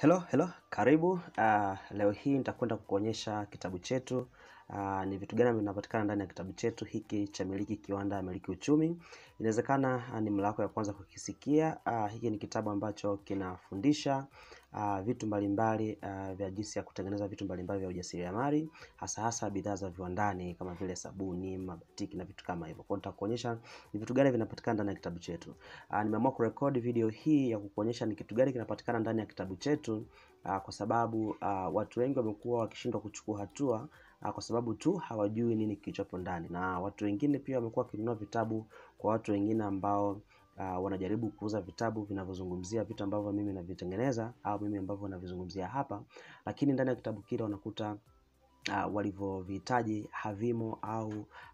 Hello, hello, karibu. Uh, leo hii nitakwenda kukuonyesha kitabu chetu. Uh, ni vitu gani vinapatikana ndani ya kitabu chetu hiki cha Miliki Kiwanda, Miliki Uchumi. Inawezekana uh, ni mara yako ya kwanza kukisikia. Uh, hiki ni kitabu ambacho kinafundisha uh, vitu mbalimbali uh, vya jinsi ya kutengeneza vitu mbalimbali vya ujasiriamali hasa hasa bidhaa za viwandani kama vile sabuni, mabatiki na vitu kama hivyo. Kwa hiyo nitakuonyesha ni vitu gani vinapatikana ndani ya kitabu chetu. Uh, nimeamua kurekod video hii ya kukuonyesha ni kitu gani kinapatikana ndani ya kitabu chetu uh, kwa sababu uh, watu wengi wamekuwa wakishindwa kuchukua hatua uh, kwa sababu tu hawajui nini kilichopo ndani, na watu wengine pia wamekuwa wakinunua vitabu kwa watu wengine ambao uh, wanajaribu kuuza vitabu vinavyozungumzia vitu ambavyo mimi navitengeneza au mimi ambavyo navizungumzia hapa, lakini ndani ya kitabu kile wanakuta Uh, ah, walivyovihitaji havimo au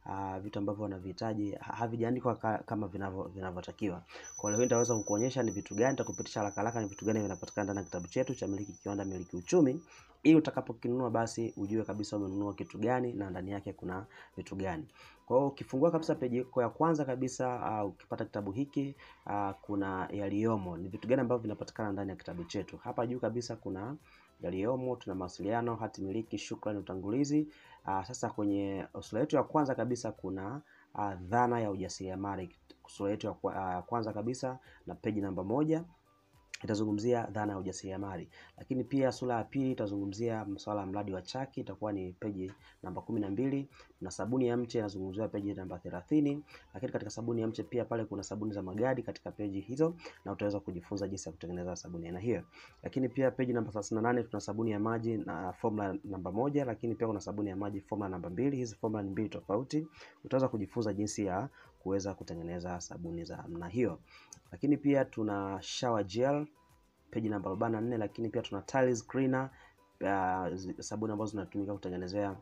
uh, vitu ambavyo wanavihitaji havijaandikwa ka, kama vinavyotakiwa. Kwa hiyo nitaweza kukuonyesha ni vitu gani, nitakupitisha haraka haraka ni vitu gani vinapatikana ndani ya kitabu chetu cha Miliki Kiwanda Miliki Uchumi, ili utakapokinunua basi ujue kabisa umenunua kitu gani na ndani yake kuna vitu gani. Kwa hiyo ukifungua kabisa peji yako ya kwanza kabisa uh, ukipata kitabu hiki uh, kuna yaliyomo, ni vitu gani ambavyo vinapatikana ndani ya kitabu chetu. Hapa juu kabisa kuna yaliyomo, tuna mawasiliano, hati miliki, shukrani, utangulizi. Uh, sasa kwenye sura yetu ya kwanza kabisa kuna uh, dhana ya ujasiriamali, sura yetu ya kwanza kabisa na peji namba moja itazungumzia dhana ya ujasiriamali, lakini pia sura ya pili itazungumzia masuala ya mradi wa chaki, itakuwa ni peji namba kumi na mbili na sabuni ya mche inazungumziwa peji namba thelathini. Lakini katika sabuni ya mche pia pale kuna sabuni za magadi katika peji hizo, na utaweza kujifunza jinsi ya kutengeneza sabuni aina hiyo. Lakini pia peji namba 38 tuna sabuni ya maji na formula namba moja, lakini pia kuna sabuni ya maji formula namba mbili. Hizi formula ni mbili tofauti, utaweza kujifunza jinsi ya kuweza kutengeneza sabuni za namna hiyo. Lakini pia tuna shower gel peji namba 44, lakini pia tuna tiles cleaner uh, sabuni ambazo zinatumika kutengenezea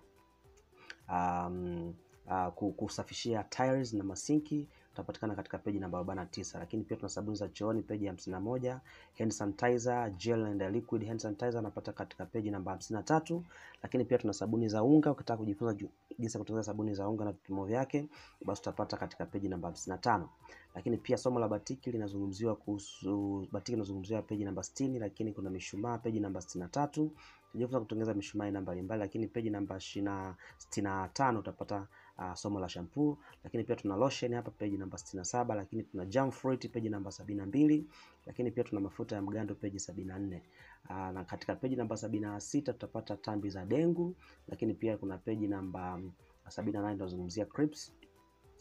um, uh, kusafishia tiles na masinki Tunapatikana katika peji namba arobaini tisa. Lakini pia tuna sabuni za chooni peji ya hamsini moja. Hand sanitizer, gel and liquid hand sanitizer napata katika peji namba hamsini na tatu. Lakini pia tuna sabuni za unga. Ukitaka kujifunza jinsi ya kutengeneza sabuni za unga na vipimo vyake, basi utapata katika peji namba hamsini na tano. Lakini pia somo la batiki linazungumziwa kuhusu batiki linazungumziwa peji namba sitini. Lakini kuna mishumaa peji namba sitini na tatu tujifunza kutengeneza mishumaa aina mbalimbali, lakini peji namba sitini na tano utapata uh, somo la shampoo, lakini pia tuna lotion hapa peji namba sitini na saba lakini tuna jam fruit peji namba sabini na mbili lakini pia tuna mafuta ya mgando peji sabini na nne uh, na katika peji namba sabini na sita tutapata tambi za dengu, lakini pia kuna peji namba sabini na nane tunazungumzia crisps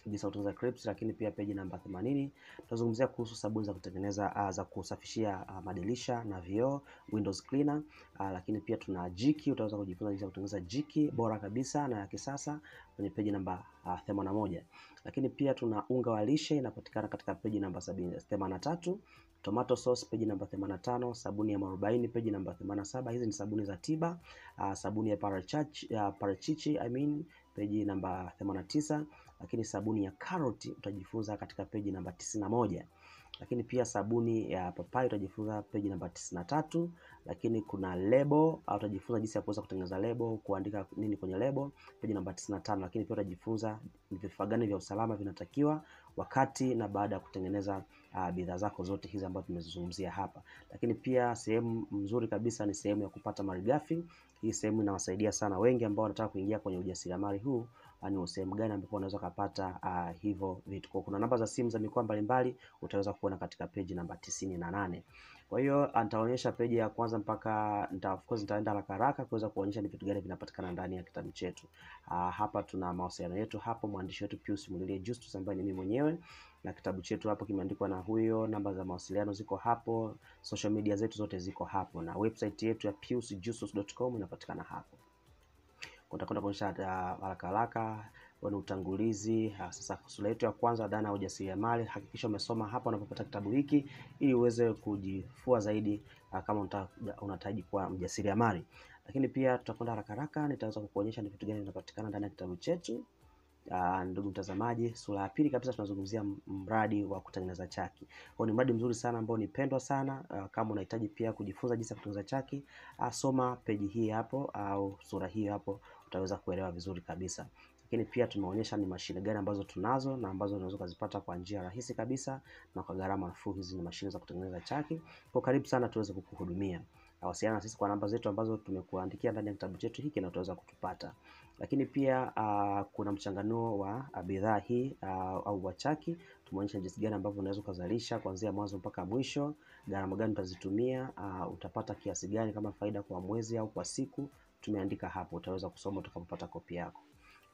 jinsi ya kutunza clips, lakini pia peji namba 80 tutazungumzia kuhusu sabuni za kutengeneza uh, za kusafishia uh, madirisha na vioo, windows cleaner uh, lakini pia tuna jiki, utaweza kujifunza jinsi ya kutengeneza jiki bora kabisa na ya kisasa kwenye peji namba uh, 81. Lakini pia tuna unga wa lishe inapatikana katika peji namba 83 tomato sauce peji namba 85, sabuni ya marubaini peji namba 87. Hizi ni sabuni za tiba. Uh, sabuni ya parachichi, uh, parachichi I mean peji namba 89 lakini sabuni ya karoti utajifunza katika peji namba tisini na moja lakini pia sabuni ya papai utajifunza peji namba tisini na tatu lakini kuna lebo utajifunza jinsi ya kuweza kutengeneza lebo, kuandika nini kwenye lebo peji namba tisini na tano lakini pia utajifunza ni vifaa gani vya usalama vinatakiwa wakati na baada ya kutengeneza uh, bidhaa zako zote hizi ambazo tumezizungumzia hapa. Lakini pia sehemu mzuri kabisa ni sehemu ya kupata malighafi hii sehemu inawasaidia sana wengi ambao wanataka kuingia kwenye ujasiriamali huu, ah, ni sehemu gani ambapo unaweza kupata uh, hivyo vitu. Kuna namba za simu za mikoa mbalimbali utaweza kuona katika peji namba tisini na nane. Kwa hiyo nitaonyesha peji ya kwanza mpaka nita, of course nitaenda haraka haraka kuweza kuonyesha ni vitu gani vinapatikana ndani ya kitabu chetu. Uh, hapa tuna mawasiliano yetu hapo, mwandishi wetu Pius Mulilie Justus ambaye ni mimi mwenyewe, na kitabu chetu hapo kimeandikwa na huyo. Namba za mawasiliano ziko hapo, social media zetu zote ziko hapo, na website yetu ya piusjustus.com inapatikana hapo. Utakwenda kuonyesha ah, haraka haraka ni utangulizi. Ah, sasa sura yetu ya kwanza, dhana ya ujasiriamali. Hakikisha umesoma hapa unapopata kitabu hiki ili uweze kujifua zaidi ah, kama unahitaji kuwa mjasiriamali. Lakini pia tutakwenda haraka haraka, nitaweza kukuonyesha ni vitu gani vinapatikana ndani ya kitabu chetu. Uh, ndugu mtazamaji, sura ya pili kabisa tunazungumzia mradi wa kutengeneza chaki. Huo ni mradi mzuri sana ambao nipendwa sana. Uh, kama unahitaji pia kujifunza jinsi ya kutengeneza chaki, asoma uh, peji hii hapo au uh, sura hii hapo, utaweza kuelewa vizuri kabisa lakini pia tumeonyesha ni mashine gani ambazo tunazo na ambazo unaweza kuzipata kwa njia rahisi kabisa na kwa gharama nafuu. Hizi ni mashine za kutengeneza chaki. Kwa karibu sana tuweze kukuhudumia. Wasiliana na sisi kwa namba zetu ambazo tumekuandikia ndani ya kitabu chetu hiki na utaweza kutupata. Lakini pia uh, kuna mchanganuo wa ah, bidhaa hii uh, au wa chaki. Tumeonyesha jinsi gani ambavyo unaweza kuzalisha kuanzia mwanzo mpaka mwisho, gharama gani utazitumia, uh, utapata kiasi gani kama faida kwa mwezi au kwa siku. Tumeandika hapo, utaweza kusoma utakapopata kopi yako.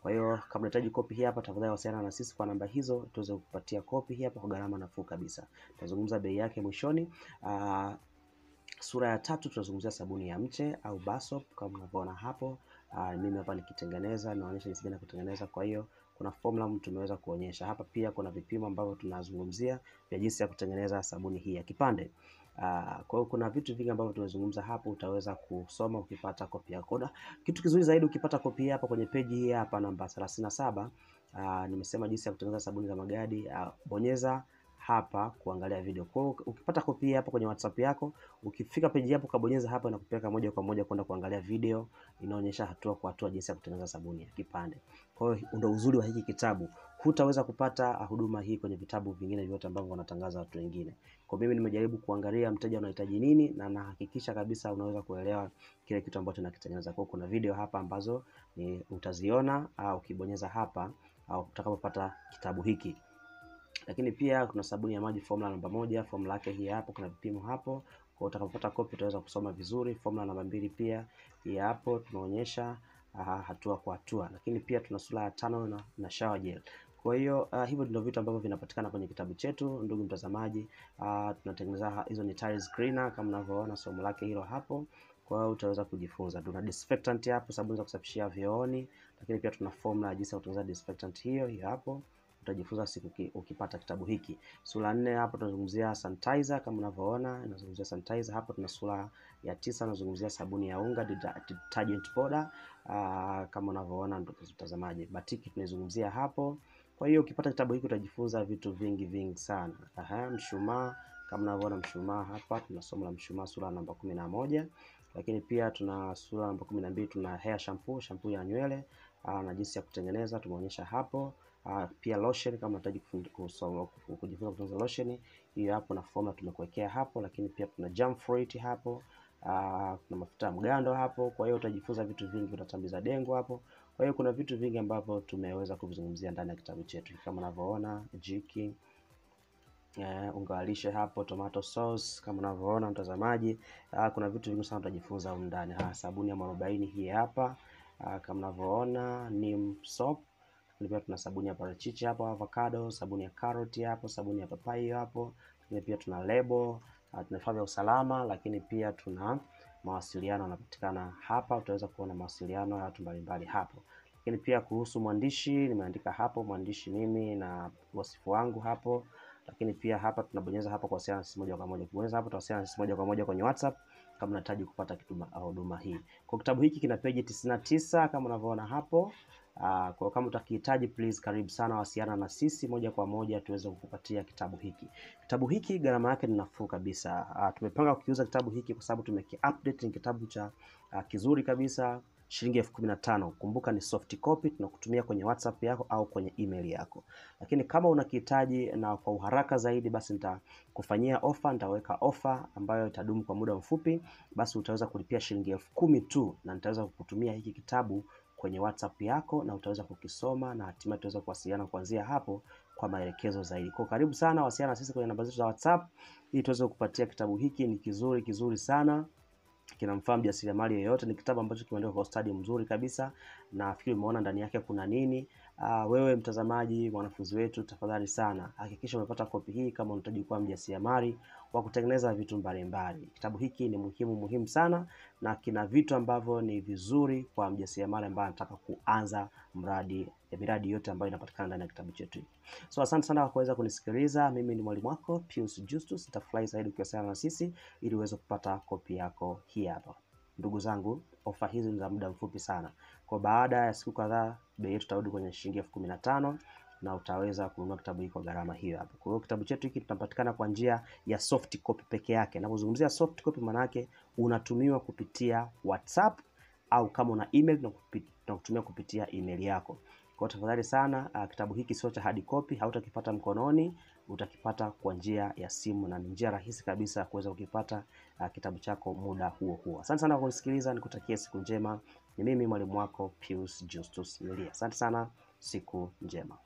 Kwa hiyo kama unahitaji kopi hii hapa, tafadhali wasiliana na sisi kwa namba hizo tuweze kukupatia kopi hii hapa kwa gharama nafuu kabisa. Tutazungumza bei yake mwishoni. Uh, sura ya tatu tutazungumzia sabuni ya mche au Basop kama unavyoona hapo. Uh, mimi hapa nikitengeneza naonyesha jinsi gani kutengeneza. Kwa hiyo kuna formula tumeweza kuonyesha hapa, pia kuna vipimo ambavyo tunazungumzia vya jinsi ya kutengeneza sabuni hii ya kipande. Ah, kwa hiyo kuna vitu vingi ambavyo tumezungumza hapo, utaweza kusoma ukipata kopi yako. Kitu kizuri zaidi ukipata kopi hapa kwenye peji hii hapa namba 37, uh, ah, nimesema jinsi ya kutengeneza sabuni za magadi. Uh, bonyeza hapa kuangalia video. Kwa hiyo ukipata kopi hapa kwenye WhatsApp yako, ukifika peji hapo ukabonyeza hapa na kupeleka moja kwa moja kwenda kuangalia video inaonyesha hatua kwa hatua jinsi ya kutengeneza sabuni ya kipande. Kwa hiyo ndio uzuri wa hiki kitabu. Hutaweza kupata ah, huduma hii kwenye vitabu vingine vyote ambavyo wanatangaza watu wengine. Kwa mimi nimejaribu kuangalia mteja anahitaji nini na nahakikisha kabisa unaweza kuelewa kile kitu ambacho nakitengeneza. Kwa kuna video hapa ambazo ni utaziona au ah, ukibonyeza hapa au ah, utakapopata kitabu hiki. Lakini pia kuna sabuni ya maji formula namba moja, formula yake hii hapo, kuna vipimo hapo. Kwa utakapopata copy utaweza kusoma vizuri. Formula namba mbili pia hii hapo tunaonyesha uh, hatua kwa hatua. Lakini pia tuna sura ya tano na, na shower gel. Kwa hiyo uh, hivyo ndio vitu ambavyo vinapatikana kwenye kitabu chetu ndugu mtazamaji. Uh, tunatengeneza hizo ni tiles cleaner kama unavyoona somo lake hilo hapo. Kwa hiyo utaweza kujifunza. Tuna disinfectant hapo, sabuni za kusafishia vyooni, lakini pia tuna formula jinsi ya kutengeneza disinfectant hiyo hiyo hapo utajifunza siku ukipata kitabu hiki. Sura nne hapo tunazungumzia sanitizer kama unavyoona, inazungumzia sanitizer hapo. Tuna sura ya tisa inazungumzia sabuni ya unga detergent powder, ah, kama unavyoona ndugu mtazamaji. Batiki tunaizungumzia hapo. Kwa hiyo ukipata kitabu hiki utajifunza vitu vingi vingi sana. Aha, mshumaa kama unavyoona mshumaa hapa, tuna somo la mshumaa sura namba kumi na moja lakini pia tuna sura namba kumi na mbili tuna hair shampoo, shampoo ya nywele uh, na jinsi ya kutengeneza tumeonyesha hapo. Uh, Pia lotion kama unahitaji kujifunza kutunza lotion hiyo hapo, na formula tumekuwekea hapo, lakini pia kuna jam fruit hapo. Uh, kuna mafuta ya mgando hapo. Kwa hiyo utajifunza vitu vingi, utatambiza dengo hapo. Kwa hiyo kuna vitu vingi ambavyo tumeweza kuvizungumzia ndani ya kitabu chetu kama unavyoona jiki, uh, eh, ungawalishe hapo, tomato sauce kama unavyoona mtazamaji. Uh, kuna vitu vingi sana utajifunza huko ndani. Uh, sabuni ya mwarobaini hii hapa. Ah, kama mnavyoona neem soap, lakini pia tuna sabuni ya parachichi hapo, avocado, sabuni ya karoti hapo, sabuni ya papai hapo, lakini pia tuna lebo, ah, tuna vifaa vya usalama, lakini pia tuna mawasiliano yanapatikana hapa. Utaweza kuona mawasiliano ya watu mbalimbali hapo, lakini pia kuhusu mwandishi nimeandika hapo mwandishi mimi na wasifu wangu hapo, lakini pia hapa tunabonyeza hapa kuwasiliana sisi moja kwa moja. Kubonyeza hapo tutawasiliana sisi moja kwa moja kwenye WhatsApp kama unahitaji kupata ah, huduma hii. Kwa kitabu hiki kina peji 99 kama unavyoona hapo. Uh, kwa kama utakihitaji please, karibu sana, wasiana na sisi moja kwa moja tuweze kukupatia kitabu hiki. Kitabu hiki gharama yake ni nafuu kabisa. Uh, tumepanga kukiuza kitabu hiki kwa sababu update, ni kitabu cha uh, kizuri kabisa shilingi elfu kumi na tano. Kumbuka ni soft copy tunakutumia kwenye WhatsApp yako au kwenye email yako, lakini kama unakihitaji na kwa uharaka zaidi, basi nitakufanyia offer, nitaweka offer ambayo itadumu kwa muda mfupi, basi utaweza kulipia shilingi elfu kumi tu na nitaweza kukutumia hiki kitabu kwenye WhatsApp yako na utaweza kukisoma na hatimaye utaweza kuwasiliana kuanzia hapo kwa maelekezo zaidi. Kwa karibu sana, wasiliana na sisi kwenye namba zetu za WhatsApp ili tuweze kukupatia kitabu hiki. Ni kizuri kizuri sana kinamfaa mjasiriamali yoyote Ni kitabu ambacho kimeandikwa kwa ustadi mzuri kabisa, na fikiri umeona ndani yake kuna nini. Uh, wewe mtazamaji, mwanafunzi wetu, tafadhali sana hakikisha umepata kopi hii kama unahitaji kuwa mjasiriamali wa kutengeneza vitu mbalimbali. Kitabu hiki ni muhimu muhimu sana, na kina vitu ambavyo ni vizuri kwa mjasiriamali ambaye anataka kuanza mradi ya miradi yote ambayo inapatikana ndani ya kitabu chetu hiki. So asante sana kwa kuweza kunisikiliza. Mimi ni mwalimu wako Pius Justus, nitafurahi zaidi ukiwasiliana na sisi ili uweze kupata kopi yako hii hapa. Ndugu zangu, ofa hizi ni za muda mfupi sana, kwa baada ya siku kadhaa bei yetu tarudi kwenye shilingi elfu kumi na tano na utaweza kununua kitabu hiki kwa gharama hiyo hapo. Kwa hiyo kitabu chetu hiki tunapatikana kwa njia ya soft copy peke yake. Ninapozungumzia soft copy, maana yake unatumiwa kupitia WhatsApp au kama una email tunakutumia kupitia email yako. Kwa tafadhali sana uh, kitabu hiki sio cha hard copy, hautakipata mkononi, utakipata kwa njia ya simu na ni njia rahisi kabisa ya kuweza kukipata uh, kitabu chako muda huo huo. Asante sana kwa kunisikiliza, nikutakie siku njema. Ni mimi mwalimu wako Pius Justus Milia. Asante sana, siku njema.